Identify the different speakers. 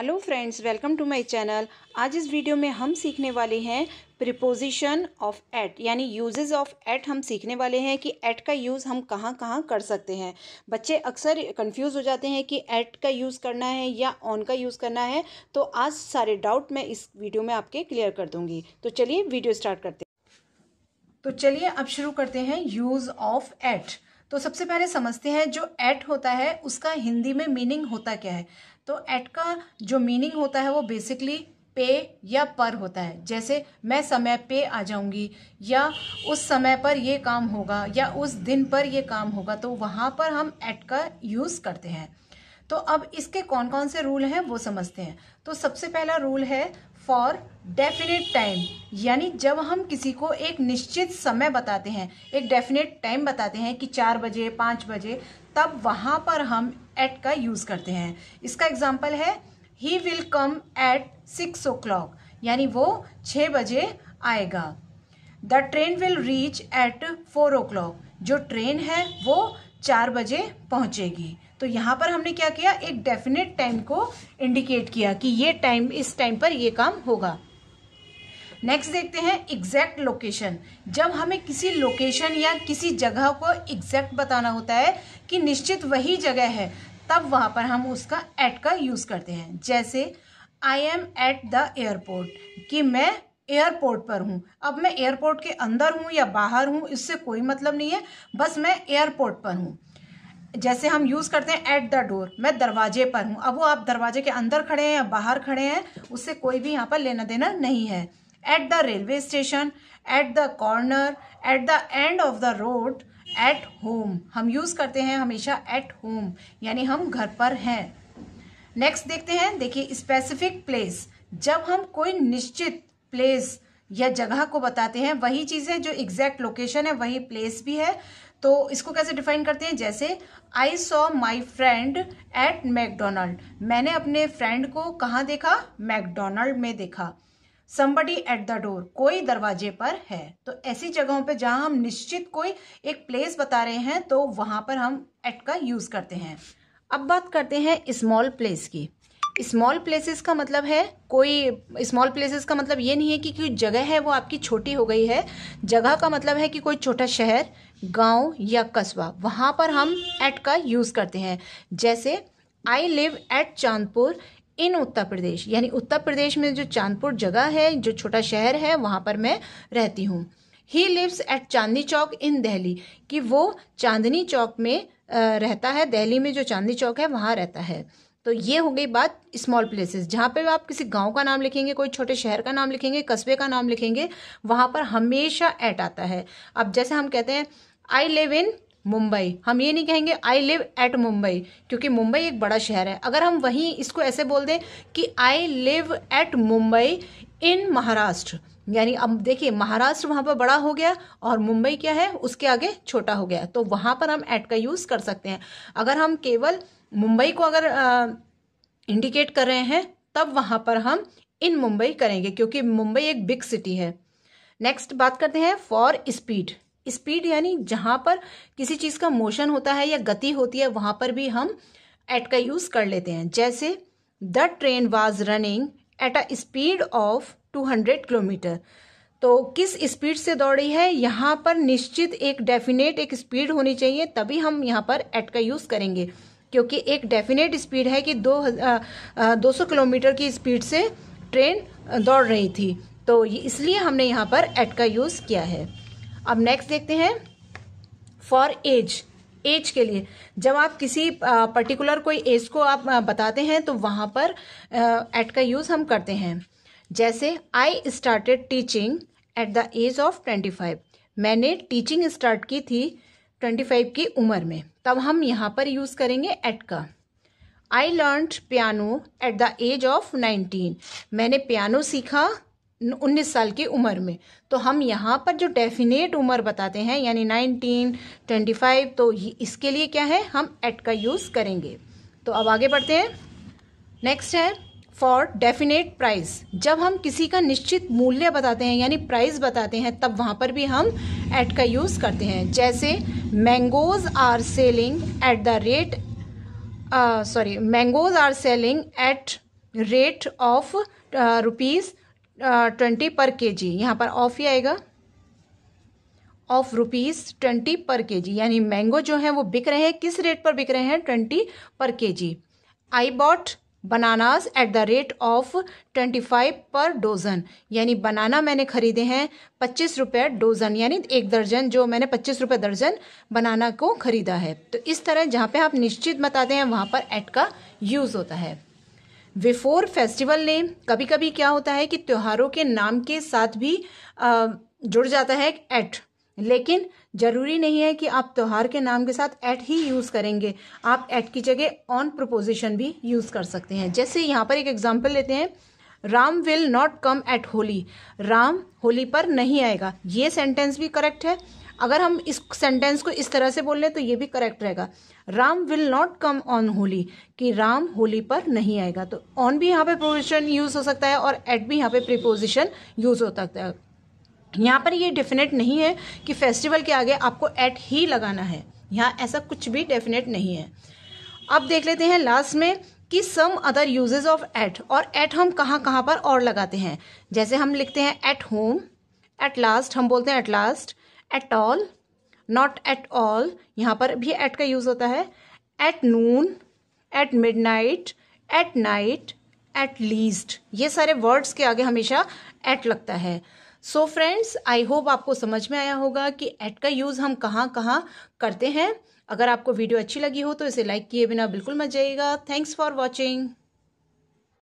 Speaker 1: hello friends welcome to my channel आज इस video में हम सीखने वाले हैं प्रिपोजिशन ऑफ एट यानी यूजेस ऑफ एट हम सीखने वाले हैं कि एट का यूज़ हम कहाँ कहाँ कर सकते हैं बच्चे अक्सर कंफ्यूज हो जाते हैं कि एट का यूज़ करना है या ऑन का यूज़ करना है तो आज सारे डाउट मैं इस वीडियो में आपके क्लियर कर दूँगी तो चलिए वीडियो स्टार्ट करते हैं तो चलिए अब शुरू करते हैं यूज़ ऑफ एट तो सबसे पहले समझते हैं जो एट होता है उसका हिंदी में मीनिंग होता क्या है तो एट का जो मीनिंग होता है वो बेसिकली पे या पर होता है जैसे मैं समय पे आ जाऊंगी या उस समय पर ये काम होगा या उस दिन पर ये काम होगा तो वहाँ पर हम एट का यूज़ करते हैं तो अब इसके कौन कौन से रूल हैं वो समझते हैं तो सबसे पहला रूल है फॉर डेफिनेट टाइम यानी जब हम किसी को एक निश्चित समय बताते हैं एक डेफिनेट टाइम बताते हैं कि चार बजे पाँच बजे तब वहाँ पर हम एट का यूज़ करते हैं इसका एग्जाम्पल है he will come at six o'clock यानि वो छः बजे आएगा the train will reach at four o'clock जो ट्रेन है वो चार बजे पहुँचेगी तो यहाँ पर हमने क्या किया एक डेफिनेट टाइम को इंडिकेट किया कि ये टाइम इस टाइम पर ये काम होगा नेक्स्ट देखते हैं एग्जैक्ट लोकेशन जब हमें किसी लोकेशन या किसी जगह को एग्जैक्ट बताना होता है कि निश्चित वही जगह है तब वहाँ पर हम उसका एट का यूज़ करते हैं जैसे I am at the airport कि मैं एयरपोर्ट पर हूँ अब मैं एयरपोर्ट के अंदर हूँ या बाहर हूँ इससे कोई मतलब नहीं है बस मैं एयरपोर्ट पर हूँ जैसे हम यूज़ करते हैं एट द डोर मैं दरवाजे पर हूँ अब वो आप दरवाजे के अंदर खड़े हैं या बाहर खड़े हैं उससे कोई भी यहाँ पर लेना देना नहीं है at the railway station at the corner at the end of the road at home हम यूज़ करते हैं हमेशा एट होम यानी हम घर पर हैं नेक्स्ट देखते हैं देखिए स्पेसिफिक प्लेस जब हम कोई निश्चित प्लेस या जगह को बताते हैं वही चीज़ें जो एग्जैक्ट लोकेशन है वही प्लेस भी है तो इसको कैसे डिफाइन करते हैं जैसे I saw my friend at McDonald मैंने अपने फ्रेंड को कहाँ देखा मैकडोनल्ड में देखा समबडी एट द डोर कोई दरवाजे पर है तो ऐसी जगहों पे जहाँ हम निश्चित कोई एक प्लेस बता रहे हैं तो वहाँ पर हम एट का यूज़ करते हैं अब बात करते हैं स्मॉल प्लेस की स्मॉल प्लेसेस का मतलब है कोई स्मॉल प्लेसेस का मतलब ये नहीं है कि कोई जगह है वो आपकी छोटी हो गई है जगह का मतलब है कि कोई छोटा शहर गांव या कस्बा वहाँ पर हम एट का यूज़ करते हैं जैसे I live at Chandpur in Uttar Pradesh यानी उत्तर प्रदेश में जो चांदपुर जगह है जो छोटा शहर है वहाँ पर मैं रहती हूँ ही लिव्स एट चांदनी चौक इन दहली कि वो चांदनी चौक में रहता है दहली में जो चांदनी चौक है वहाँ रहता है तो ये हो गई बात स्मॉल प्लेसेस जहाँ पर आप किसी गांव का नाम लिखेंगे कोई छोटे शहर का नाम लिखेंगे कस्बे का नाम लिखेंगे वहाँ पर हमेशा ऐट आता है अब जैसे हम कहते हैं आई लिव इन मुंबई हम ये नहीं कहेंगे आई लिव एट मुंबई क्योंकि मुंबई एक बड़ा शहर है अगर हम वहीं इसको ऐसे बोल दें कि I live at Mumbai in Maharashtra यानी अब देखिए महाराष्ट्र वहाँ पर बड़ा हो गया और मुंबई क्या है उसके आगे छोटा हो गया तो वहाँ पर हम एट का यूज़ कर सकते हैं अगर हम केवल मुंबई को अगर इंडिकेट कर रहे हैं तब वहाँ पर हम इन मुंबई करेंगे क्योंकि मुंबई एक बिग सिटी है नेक्स्ट बात करते हैं फॉर स्पीड स्पीड यानी जहाँ पर किसी चीज़ का मोशन होता है या गति होती है वहाँ पर भी हम एट का यूज़ कर लेते हैं जैसे the train was running at a speed of 200 kilometre तो किस स्पीड से दौड़ी है यहाँ पर निश्चित एक डेफिनेट एक स्पीड होनी चाहिए तभी हम यहाँ पर एट का यूज़ करेंगे क्योंकि एक डेफिनेट स्पीड है कि दो दो सौ किलोमीटर की स्पीड से ट्रेन दौड़ रही थी तो इसलिए हमने यहाँ पर एट का यूज़ किया है अब नेक्स्ट देखते हैं फॉर एज एज के लिए जब आप किसी पर्टिकुलर कोई एज को आप बताते हैं तो वहाँ पर एट का यूज़ हम करते हैं जैसे I started teaching at the age of twenty five मैंने टीचिंग स्टार्ट की थी ट्वेंटी फाइव की उम्र में तब हम यहाँ पर यूज़ करेंगे एट का I learn piano at the age of nineteen मैंने पियानो सीखा उन्नीस साल की उम्र में तो हम यहाँ पर जो डेफिनेट उम्र बताते हैं यानी नाइनटीन ट्वेंटी फाइव तो इसके लिए क्या है हम एट का यूज़ करेंगे तो अब आगे बढ़ते हैं नेक्स्ट है फॉर डेफिनेट प्राइस जब हम किसी का निश्चित मूल्य बताते हैं यानी प्राइस बताते हैं तब वहाँ पर भी हम एट का यूज़ करते हैं जैसे mangoes are selling at the rate sorry mangoes are selling at rate of rupees twenty per K जी यहाँ पर ऑफ ही आएगा of rupees twenty per K जी यानी मैंगो जो है वो बिक रहे हैं किस रेट पर बिक रहे हैं twenty per K G I bought bananas at the rate of twenty five per dozen यानी बनाना मैंने खरीदे हैं पच्चीस रुपये डोज़न यानी एक दर्जन जो मैंने पच्चीस रुपये दर्जन बनाना को खरीदा है तो इस तरह जहाँ पे आप निश्चित बताते हैं वहाँ पर एट का यूज़ होता है बिफोर फेस्टिवल नेम कभी कभी क्या होता है कि त्योहारों के नाम के साथ भी जुड़ जाता है एट लेकिन जरूरी नहीं है कि आप त्यौहार के नाम के साथ एट ही यूज़ करेंगे आप एट की जगह ऑन प्रोपोजिशन भी यूज़ कर सकते हैं जैसे यहाँ पर एक एग्जाम्पल लेते हैं Ram will not come at Holi Ram Holi पर नहीं आएगा ये सेंटेंस भी करेक्ट है अगर हम इस सेंटेंस को इस तरह से बोल लें तो ये भी करेक्ट रहेगा Ram will not come on Holi कि राम होली पर नहीं आएगा तो ऑन भी यहाँ पे प्रोपोजिशन यूज़ हो सकता है और एट भी यहाँ पे प्रिपोजिशन यूज़ हो सकता है यहाँ पर ये डेफिनेट नहीं है कि फेस्टिवल के आगे आपको एट ही लगाना है यहाँ ऐसा कुछ भी डेफिनेट नहीं है अब देख लेते हैं लास्ट में कि some other uses of at और एट हम कहाँ कहाँ पर और लगाते हैं जैसे हम लिखते हैं एट होम एट लास्ट हम बोलते हैं at last at all not at all यहाँ पर भी एट का यूज होता है at noon at midnight at night at least ये सारे वर्ड्स के आगे हमेशा एट लगता है सो फ्रेंड्स आई होप आपको समझ में आया होगा कि एट का यूज़ हम कहाँ कहाँ करते हैं अगर आपको वीडियो अच्छी लगी हो तो इसे लाइक किए बिना बिल्कुल मत जाइएगा थैंक्स फॉर वॉचिंग